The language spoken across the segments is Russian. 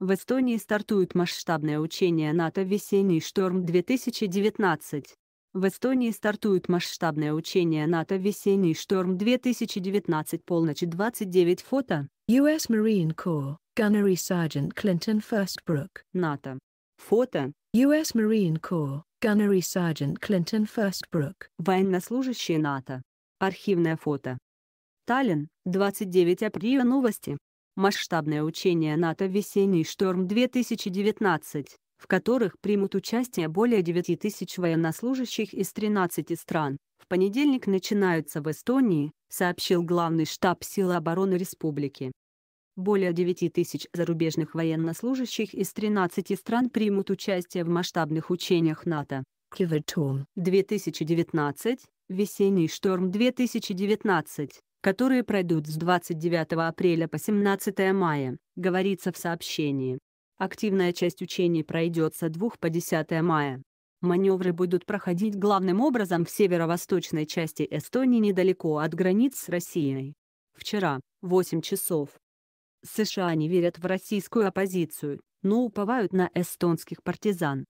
В Эстонии стартуют масштабное учение НАТО «Весенний шторм-2019». В Эстонии стартуют масштабное учение НАТО «Весенний шторм-2019» полночь 29 фото. US Marine Corps, Gunnery Sergeant Clinton Firstbrook. НАТО. Фото. US Marine Corps, Gunnery Sergeant Clinton Firstbrook. Военнослужащие НАТО. Архивное фото. Таллин, 29 апреля новости масштабное учение НАТО «Весенний шторм-2019», в которых примут участие более 9 тысяч военнослужащих из 13 стран. В понедельник начинаются в Эстонии, сообщил главный штаб Сил обороны республики. Более 9 тысяч зарубежных военнослужащих из 13 стран примут участие в масштабных учениях НАТО. Кивертум 2019, Весенний шторм 2019 которые пройдут с 29 апреля по 17 мая, говорится в сообщении. Активная часть учений пройдет со 2 по 10 мая. Маневры будут проходить главным образом в северо-восточной части Эстонии недалеко от границ с Россией. Вчера, 8 часов. США не верят в российскую оппозицию, но уповают на эстонских партизан.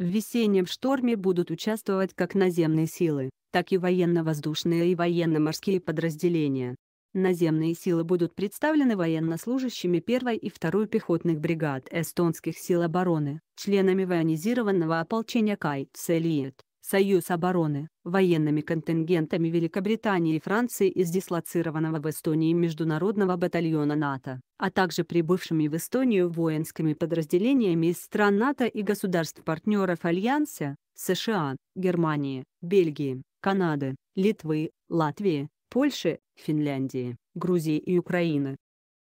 В весеннем шторме будут участвовать как наземные силы, так и военно-воздушные и военно-морские подразделения. Наземные силы будут представлены военнослужащими 1 и 2 пехотных бригад эстонских сил обороны, членами военизированного ополчения Кай Целиет, Союз обороны, военными контингентами Великобритании и Франции из дислоцированного в Эстонии международного батальона НАТО, а также прибывшими в Эстонию воинскими подразделениями из стран НАТО и государств-партнеров Альянса, США, Германии, Бельгии, Канады, Литвы, Латвии, Польши, Финляндии, Грузии и Украины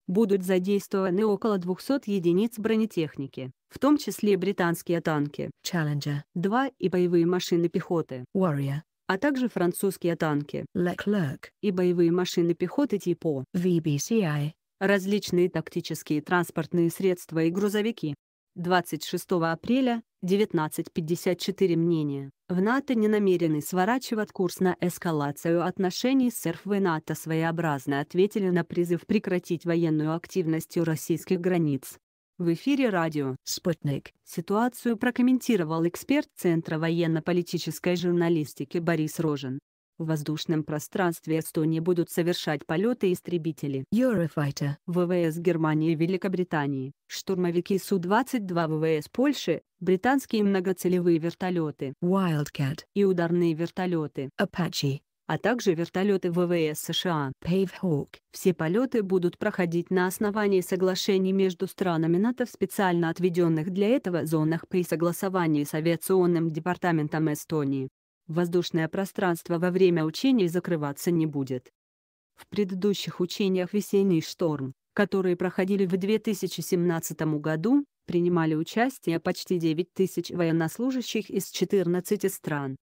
будут задействованы около 200 единиц бронетехники, в том числе британские танки Challenger 2 и боевые машины пехоты Warrior, а также французские танки Leclerc и боевые машины пехоты типа VBCI, различные тактические транспортные средства и грузовики. 26 апреля, 19.54 мнение. В НАТО не намерены сворачивать курс на эскалацию отношений с РФ и НАТО своеобразно ответили на призыв прекратить военную активность у российских границ. В эфире радио «Спутник» ситуацию прокомментировал эксперт Центра военно-политической журналистики Борис Рожин. В воздушном пространстве Эстонии будут совершать полеты истребители Eurofighter, ВВС Германии и Великобритании, штурмовики Су-22 ВВС Польши, британские многоцелевые вертолеты Wildcat и ударные вертолеты Apache а также вертолеты ВВС США. Pavehawk. Все полеты будут проходить на основании соглашений между странами НАТО в специально отведенных для этого зонах при согласовании с авиационным департаментом Эстонии воздушное пространство во время учений закрываться не будет. В предыдущих учениях «Весенний шторм», которые проходили в 2017 году, принимали участие почти 9 тысяч военнослужащих из 14 стран.